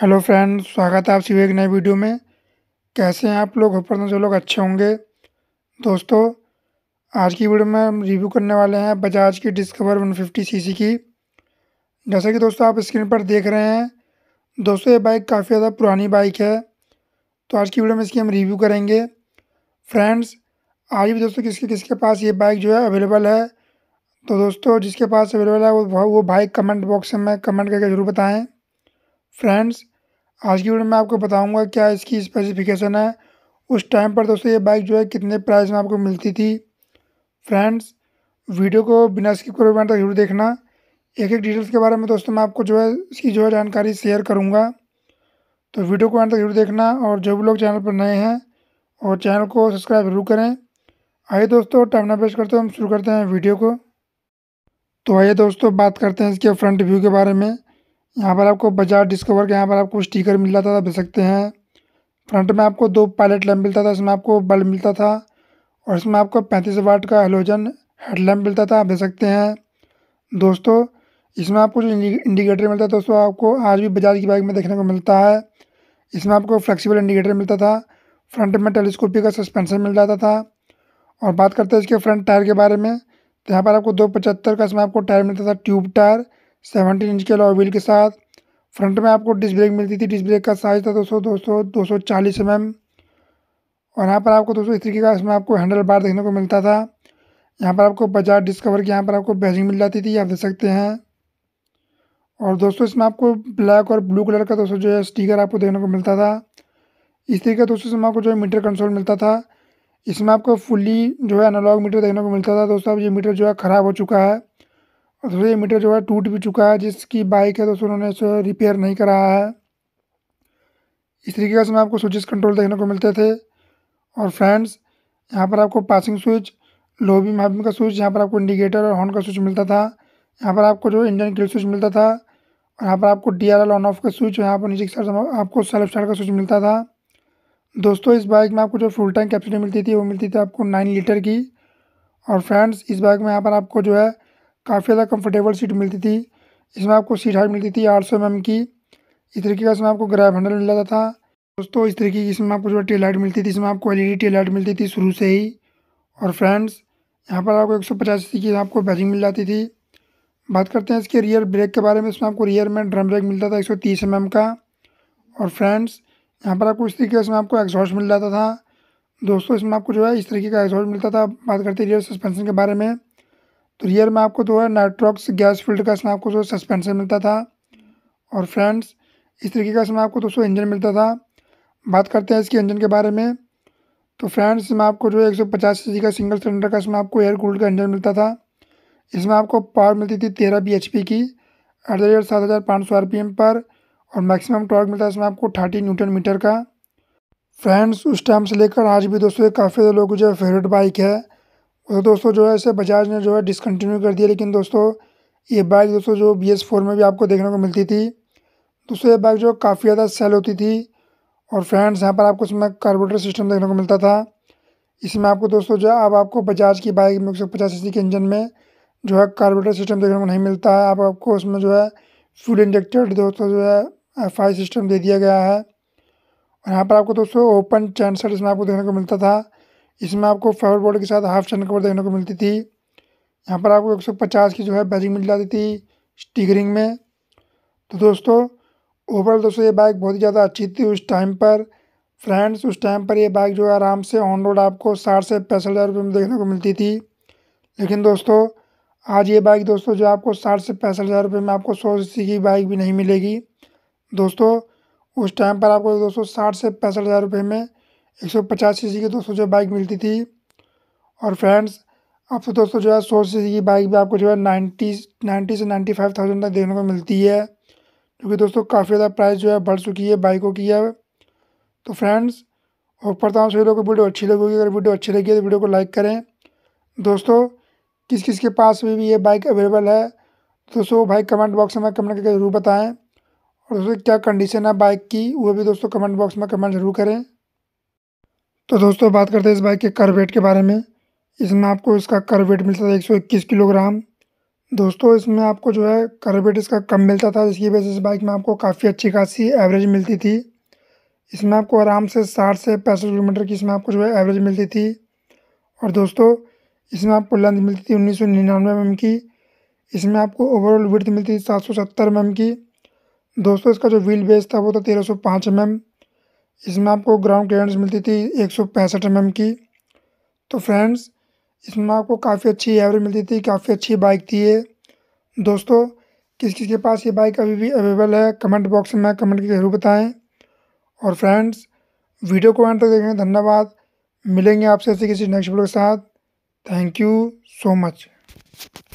Hello friends स्वागत है आप सभी एक नए वीडियो में कैसे हैं आप लोग ऊपर जो लोग अच्छे होंगे दोस्तों आज की वीडियो में हम रिव्यू करने वाले हैं बजाज की डिस्कवर 150 सीसी की जैसा कि दोस्तों आप स्क्रीन पर देख रहे हैं दोस्तों ये बाइक काफ़ी ज़्यादा पुरानी बाइक है तो आज की वीडियो में इसकी हम रिव्यू करेंगे फ्रेंड्स आज भी दोस्तों किसके किसके पास ये बाइक जो है अवेलेबल है तो दोस्तों जिसके पास अवेलेबल है वो वो बाइक कमेंट बॉक्स में कमेंट करके ज़रूर बताएँ फ्रेंड्स आज की वीडियो में आपको बताऊंगा क्या इसकी स्पेसिफिकेशन है उस टाइम पर दोस्तों ये बाइक जो है कितने प्राइस में आपको मिलती थी फ्रेंड्स वीडियो को बिना स्किप करे बैंड तक जरूर देखना एक एक डिटेल्स के बारे में दोस्तों मैं आपको जो है इसकी जो है जानकारी शेयर करूँगा तो वीडियो को एंड तक जरूर देखना और जो भी लोग चैनल पर नए हैं और चैनल को सब्सक्राइब जरूर करें आइए दोस्तों टाइम ना पेश करते हम शुरू करते हैं वीडियो को तो आइए दोस्तों बात करते हैं इसके फ्रंट व्यू के बारे में यहाँ पर आपको बजाज डिस्कवर के यहाँ पर आपको स्टिकर मिल जाता था देख सकते हैं फ्रंट में आपको दो पायलट लैम्प मिलता था इसमें आपको बल्ब मिलता था और इसमें आपको पैंतीस वाट का हेलोजन हेडलैम्प मिलता था आप सकते हैं दोस्तों इसमें आपको जो इंडिकेटर मिलता था दोस्तों आपको आज भी बजाज की बाइक में देखने को मिलता है इसमें आपको फ्लेक्सिबल इंडिकेटर मिलता था फ्रंट में टेलीस्कोपी का सस्पेंशन मिल जाता था और बात करते हैं इसके फ्रंट टायर के बारे में तो यहाँ पर आपको दो पचहत्तर का इसमें आपको टायर मिलता था ट्यूब टायर सेवनटीन इंच के अलॉय व्हील के साथ फ्रंट में आपको डिस्क ब्रेक मिलती थी डिस्क ब्रेक का साइज़ था दो सौ दो सौ दो सौ चालीस एम एम और यहाँ पर आपको दोस्तों इस तरीके का इसमें आपको हैंडल बार देखने को मिलता था यहाँ पर आपको बजाज डिस्कवर की यहाँ पर आपको बैजिंग मिल जाती थी आप देख सकते हैं और दोस्तों इसमें आपको ब्लैक और ब्लू कलर का दोस्तों जो है स्टीकर आपको देखने को मिलता था इस तरीके का दोस्तों इसमें आपको जो है मीटर कंट्रोल मिलता था इसमें आपको फुल्ली जो है एनालॉग मीटर देखने को मिलता था दोस्तों अब ये मीटर जो है ख़राब हो चुका है ये मीटर जो है टूट भी चुका है जिसकी बाइक है दोस्तों उन्होंने इसे रिपेयर नहीं कराया है इस तरीके का इसमें आपको स्विचेस कंट्रोल देखने को मिलते थे और फ्रेंड्स यहाँ पर आपको passing switch low beam high beam का स्विच यहाँ पर आपको इंडिकेटर और हॉर्न का स्विच मिलता था यहाँ पर आपको जो इंजन ग्रिल स्विच मिलता था और यहाँ पर आपको डी आर ऑन ऑफ का स्विच यहाँ पर नीचे की साइड आपको सेल्फ स्टार्ट का स्विच मिलता था दोस्तों इस बाइक में आपको जो फुल टैंक कैपेसिटी मिलती थी वो मिलती थी आपको नाइन लीटर की और फ्रेंड्स इस बाइक में यहाँ पर आपको जो है काफ़ी ज़्यादा कंफर्टेबल सीट मिलती थी इसमें आपको सीट हाइट मिलती थी आठ सौ एम की इस तरीके का इसमें आपको ग्रैब हैंडल मिल जाता था दोस्तों इस तरीके की इसमें आपको जो टेल लाइट मिलती थी इसमें आपको एल ई लाइट मिलती थी शुरू से ही और फ्रेंड्स यहाँ पर आपको एक सौ पचास की आपको बैजिंग मिल जाती थी बात करते हैं इसके रियर ब्रेक के बारे में इसमें आपको रियर में ड्रम ब्रेक मिलता था एक सौ तीस एम का और फ्रेंड्स यहाँ पर आपको इस तरीके इसमें आपको एग्जॉस्ट मिल जाता था दोस्तों इसमें आपको जो है इस तरीके का एग्जॉस्ट मिलता था बात करते हैं रियर सस्पेंशन के बारे में तो रियर में आपको जो तो है नाइट्रॉक्स गैस फिल्टर का इसमें आपको जो तो सस्पेंशन मिलता था और फ्रेंड्स इस तरीके का इसमें आपको दोस्तों इंजन मिलता था बात करते हैं इसके इंजन के बारे में तो फ्रेंड्स इसमें आपको जो है एक सौ पचास का सिंगल सिलेंडर का इसमें आपको एयर कूल्ड का इंजन मिलता था इसमें आपको पावर मिलती थी तेरह बी एच पी की एट द रेट सात हज़ार पाँच सौ आर पी एम पर और मैक्सिमम टॉर्क मिलता है इसमें आपको थर्टी न्यूटन मीटर का फ्रेंड्स उस टाइम से लेकर आज भी दोस्तों काफ़ी लोगों की जो फेवरेट बाइक है तो दोस्तों जो है इसे बजाज ने जो है डिसकन्टिन्यू कर दिया लेकिन दोस्तों ये बाइक दोस्तों जो बी एस फोर में भी आपको देखने को मिलती थी दोस्तों ये बाइक जो काफ़ी ज़्यादा सेल होती थी और फ्रेंड्स यहाँ पर आपको इसमें कार्बोरेटर सिस्टम देखने को मिलता था इसमें आपको दोस्तों जो है अब आपको बजाज की बाइक में एक सौ पचास सी के इंजन में जो है कार्बोरेटर सिस्टम देखने को नहीं मिलता है आप आपको उसमें जो है फ्यूल इंजेक्टेड दोस्तों जो है एफ सिस्टम दे दिया गया है और यहाँ पर आपको दोस्तों ओपन चैन सेट इसमें आपको देखने को मिलता था इसमें आपको फ्लावर बोर्ड के साथ हाफ चैन कवर देखने को मिलती थी यहाँ पर आपको 150 की जो है बैजिंग मिल जाती थी स्टिकरिंग में तो दोस्तों ओवरऑल दोस्तों ये बाइक बहुत ही ज़्यादा अच्छी थी उस टाइम पर फ्रेंड्स उस टाइम पर ये बाइक जो है आराम से ऑन रोड आपको साठ से पैंसठ हज़ार रुपये में देखने को मिलती थी लेकिन दोस्तों आज ये बाइक दोस्तों जो आपको साठ से पैंसठ हज़ार रुपये में आपको सौ सी की बाइक भी नहीं मिलेगी दोस्तों उस टाइम पर आपको दोस्तों साठ से पैंसठ हज़ार रुपये में एक सौ पचास सी की दोस्तों जो बाइक मिलती थी और फ्रेंड्स आपसे तो दोस्तों जो है सौ सी की बाइक भी आपको जो है नाइन्टी नाइन्टी से नाइन्टी फाइव थाउजेंड तक देखने को मिलती है क्योंकि दोस्तों काफ़ी ज़्यादा प्राइस जो है बढ़ चुकी है बाइकों की है तो फ्रेंड्स और पढ़ता हूँ सभी लोगों को वीडियो अच्छी लगेगी अगर वीडियो अच्छी लगी तो वीडियो को लाइक करें दोस्तों किस किस के पास भी, भी ये बाइक अवेलेबल है दोस्तों वो भाई कमेंट बॉक्स में कमेंट करके ज़रूर बताएं और दोस्तों क्या कंडीशन है बाइक की वो भी दोस्तों कमेंट बॉक्स में कमेंट ज़रूर करें तो दोस्तों बात करते हैं इस बाइक के कर वेट के बारे में इसमें आपको इसका कर वेट मिलता था इक्कीस किलोग्राम दोस्तों इसमें आपको जो है कर वेट इसका कम मिलता था जिसकी वजह से इस बाइक में आपको काफ़ी अच्छी खासी एवरेज मिलती थी इसमें आपको आराम से साठ से पैंसठ किलोमीटर की इसमें आपको जो है एवरेज मिलती थी और दोस्तों इसमें आपको लेंथ मिलती थी उन्नीस सौ निन्यानवे एम mm की इसमें आपको ओवरऑल विड्थ मिलती थी सात सौ सत्तर एम mm की दोस्तों इसका जो व्हील बेस था वो था तेरह सौ पाँच एम mm। एम इसमें आपको ग्राउंड क्लियरेंस मिलती थी एक सौ पैंसठ एम mm की तो फ्रेंड्स इसमें आपको काफ़ी अच्छी एवरेज मिलती थी काफ़ी अच्छी बाइक थी ये दोस्तों किस किस के पास ये बाइक अभी भी अवेलेबल है कमेंट बॉक्स में कमेंट करके जरूर बताएं और फ्रेंड्स वीडियो को एंड तक देखें धन्यवाद मिलेंगे आपसे ऐसे किसी नेक्स्ट वीडियो के साथ थैंक यू सो मच